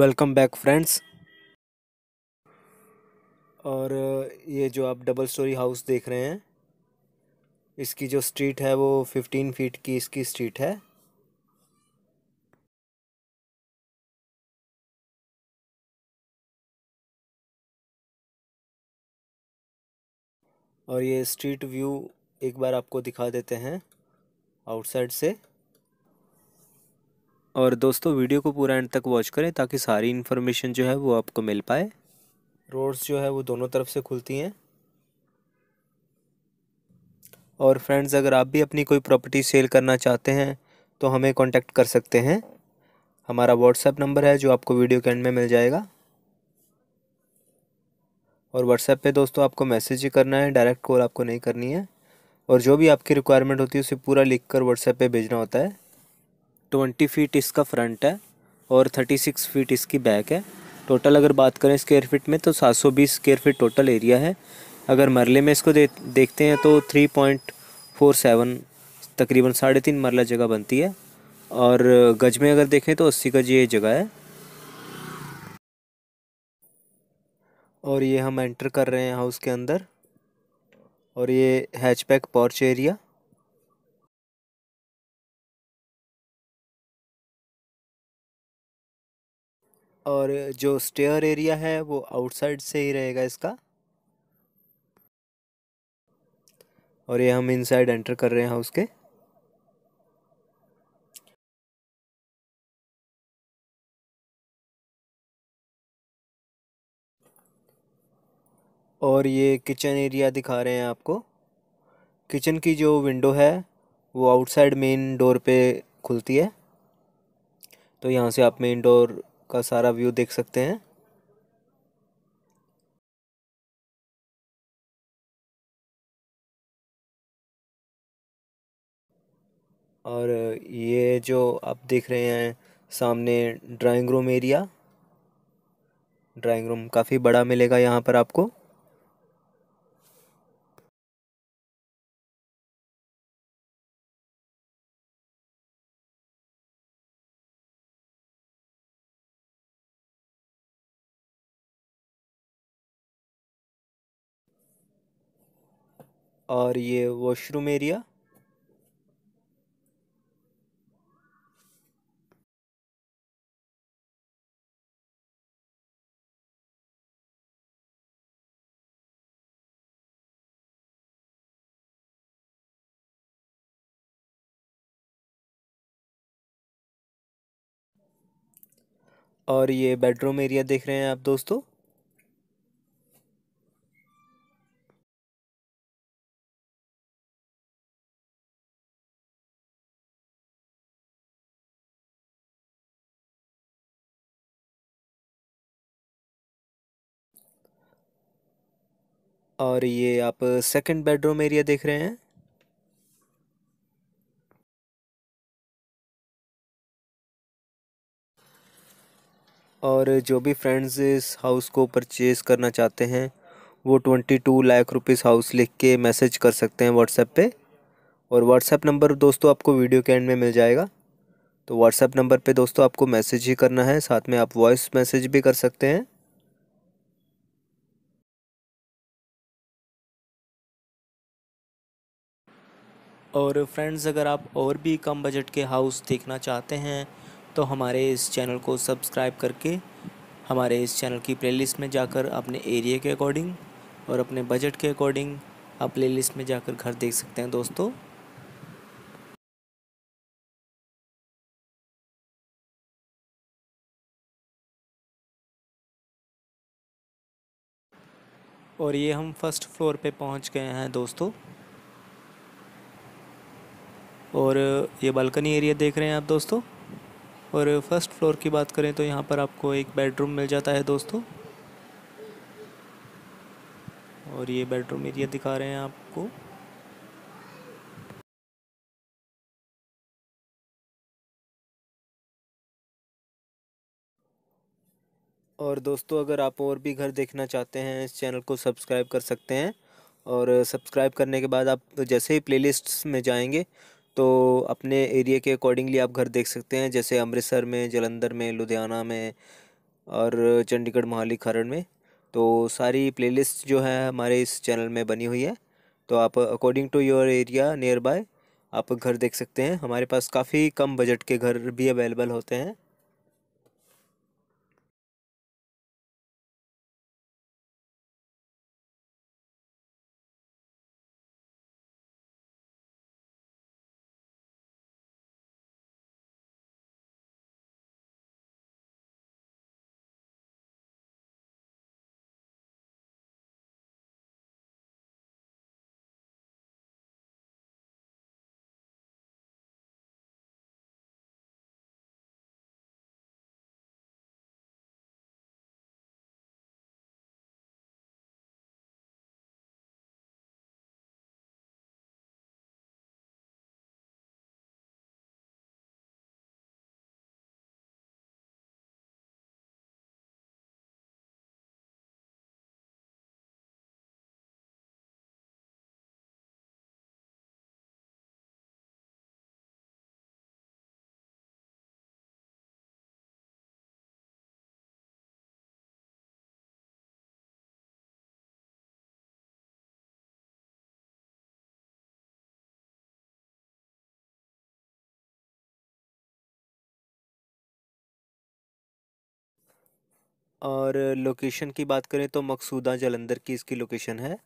welcome back friends और ये जो आप डबल स्टोरी हाउस देख रहे हैं इसकी जो स्ट्रीट है वो फिफ्टीन फीट की इसकी स्ट्रीट है और ये स्ट्रीट व्यू एक बार आपको दिखा देते हैं आउटसाइड से और दोस्तों वीडियो को पूरा एंड तक वॉच करें ताकि सारी इन्फॉर्मेशन जो है वो आपको मिल पाए रोड्स जो है वो दोनों तरफ से खुलती हैं और फ्रेंड्स अगर आप भी अपनी कोई प्रॉपर्टी सेल करना चाहते हैं तो हमें कांटेक्ट कर सकते हैं हमारा व्हाट्सएप नंबर है जो आपको वीडियो के एंड में मिल जाएगा और व्हाट्सएप पे दोस्तों आपको मैसेज ही करना है डायरेक्ट कॉल आपको नहीं करनी है और जो भी आपकी रिक्वायरमेंट होती है उसे पूरा लिख कर व्हाट्सएप पर भेजना होता है ट्वेंटी फीट इसका फ्रंट है और थर्टी सिक्स फीट इसकी बैक है टोटल अगर बात करें स्क्वेयर फीट में तो सात सौ बीस स्क्वेयर फीट टोटल एरिया है अगर मरले में इसको दे, देखते हैं तो थ्री पॉइंट फोर सेवन तकरीबन साढ़े तीन मरला जगह बनती है और गज में अगर देखें तो अस्सी गज ये जगह है और ये हम एंटर कर रहे हैं हाउस के अंदर और ये हैचपैक पॉर्च एरिया और जो स्टेयर एरिया है वो आउटसाइड से ही रहेगा इसका और ये हम इनसाइड एंटर कर रहे हैं हाउस के और ये किचन एरिया दिखा रहे हैं आपको किचन की जो विंडो है वो आउटसाइड मेन डोर पे खुलती है तो यहाँ से आप मेन डोर का सारा व्यू देख सकते हैं और ये जो आप देख रहे हैं सामने drawing room area drawing room काफ़ी बड़ा मिलेगा यहाँ पर आपको और ये वॉशरूम एरिया और ये बेडरूम एरिया देख रहे हैं आप दोस्तों और ये आप सेकंड बेडरूम एरिया देख रहे हैं और जो भी फ्रेंड्स इस हाउस को परचेज़ करना चाहते हैं वो twenty two lakh rupees house लिख के मैसेज कर सकते हैं व्हाट्सएप पे और व्हाट्सएप नंबर दोस्तों आपको वीडियो के एंड में मिल जाएगा तो व्हाट्सएप नंबर पे दोस्तों आपको मैसेज ही करना है साथ में आप वॉइस मैसेज भी कर सकते हैं और फ्रेंड्स अगर आप और भी कम बजट के हाउस देखना चाहते हैं तो हमारे इस चैनल को सब्सक्राइब करके हमारे इस चैनल की प्लेलिस्ट में जाकर अपने एरिया के अकॉर्डिंग और अपने बजट के अकॉर्डिंग आप प्ले में जाकर घर देख सकते हैं दोस्तों और ये हम फर्स्ट फ्लोर पे पहुंच गए हैं दोस्तों और ये बालकनी एरिया देख रहे हैं आप दोस्तों और फर्स्ट फ्लोर की बात करें तो यहाँ पर आपको एक बेडरूम मिल जाता है दोस्तों और ये बेडरूम एरिया दिखा रहे हैं आपको और दोस्तों अगर आप और भी घर देखना चाहते हैं इस चैनल को सब्सक्राइब कर सकते हैं और सब्सक्राइब करने के बाद आप जैसे ही प्लेलिस्ट्स में जाएंगे तो अपने एरिया के अकॉर्डिंगली आप घर देख सकते हैं जैसे अमृतसर में जलंधर में लुधियाना में और चंडीगढ़ मोहाली खरड़ में तो सारी प्लेलिस्ट जो है हमारे इस चैनल में बनी हुई है तो आप according to your area nearby आप घर देख सकते हैं हमारे पास काफ़ी कम बजट के घर भी अवेलेबल होते हैं और लोकेशन की बात करें तो मकसूदा जलंधर की इसकी लोकेशन है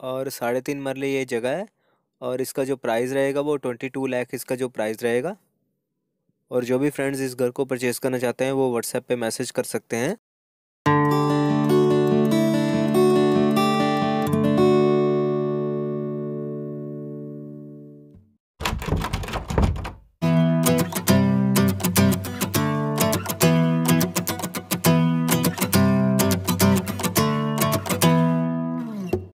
और साढ़े तीन मरले ये जगह है और इसका जो प्राइस रहेगा वो ट्वेंटी टू लैख इसका जो प्राइस रहेगा और जो भी फ्रेंड्स इस घर को परचेज़ करना चाहते हैं वो व्हाट्सएप पे मैसेज कर सकते हैं